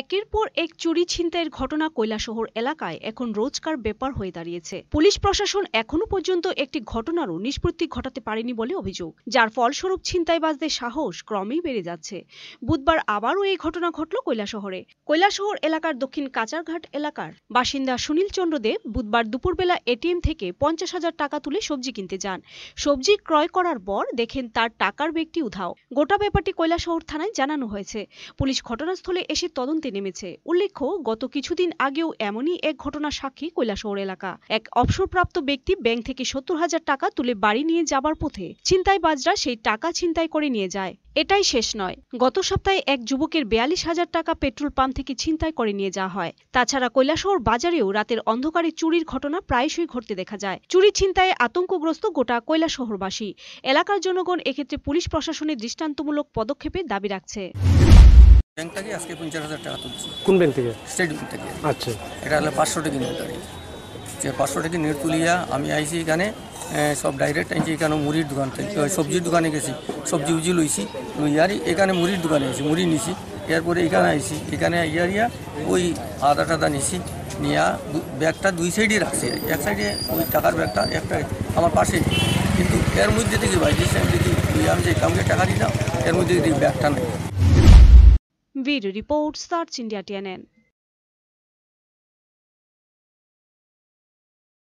একের পর এক চুরি ছিনতাইয়ের ঘটনা কৈলাসহর এলাকায় এখন রোজকার ব্যাপার হয়ে দাঁড়িয়েছে পুলিশ প্রশাসন এখনো পর্যন্ত একটি ঘটনারও নিষ্পত্তি ঘটাতে পারেনি বলে অভিযোগ যার ফলস্বরূপ ছিনতাইবাজদের সাহস ক্রমেই বেড়ে যাচ্ছে বুধবার আবারও এই ঘটনা ঘটল কৈলাসহরে কৈলাসহর এলাকার দক্ষিণ কাচারঘাট এলাকার বাসিন্দা সুনীল চন্দ্র দেব বুধবার দুপুরবেলা এটিএম থেকে পঞ্চাশ হাজার টাকা তুলে সবজি কিনতে যান সবজি ক্রয় করার পর দেখেন তার টাকার ব্যক্তি উধাও গোটা ব্যাপারটি কৈলাসহর থানায় জানানো হয়েছে পুলিশ ঘটনাস্থলে এসে তদন্ত তদন্তে নেমেছে উল্লেখ্য গত কিছুদিন আগেও এমনই এক ঘটনা সাক্ষী কৈলাসহর এলাকা এক অবসরপ্রাপ্ত ব্যক্তি ব্যাংক থেকে সত্তর হাজার টাকা তুলে বাড়ি নিয়ে যাবার পথে বাজরা সেই টাকা ছিনতাই করে নিয়ে যায় এটাই শেষ নয় গত সপ্তাহে এক যুবকের বিয়াল্লিশ হাজার টাকা পেট্রোল পাম্প থেকে ছিনতাই করে নিয়ে যাওয়া হয় তাছাড়া কৈলাসহর বাজারেও রাতের অন্ধকারে চুরির ঘটনা প্রায়শই ঘটতে দেখা যায় চুরি ছিনতায় আতঙ্কগ্রস্ত গোটা কৈলাসহরবাসী এলাকার জনগণ এক্ষেত্রে পুলিশ প্রশাসনের দৃষ্টান্তমূলক পদক্ষেপের দাবি রাখছে ব্যাংক থেকে আজকে পঞ্চাশ হাজার টাকা তুলছি কোন ব্যাংক থেকে স্টেট ব্যাংক থেকে আচ্ছা এটা হলো পাঁচশো টাকা নেট আর যে পাঁচশো টাকা নেট তুলিয়া আমি আইছি এখানে সব ডাইরেক্ট আইছি এখানে মুড়ির দোকান থেকে সবজির দোকানে গেছি সবজি উজি লইছি লইয়ারি এখানে মুড়ির দোকানে গেছি মুড়ি নিছি এরপরে এখানে আইসি এখানে আইয়া ইয়া ওই আদা টাদা নিছি নিয়া ব্যাগটা দুই সাইডে রাখছে এক সাইডে ওই টাকার ব্যাগটা একটা আমার পাশে কিন্তু এর মধ্যে থেকে ভাই দিয়েছি আমি দেখি আমি যে কাউকে টাকা দিলাম এর মধ্যে দেখি ব্যাগটা নেই Video reports Search India TNN.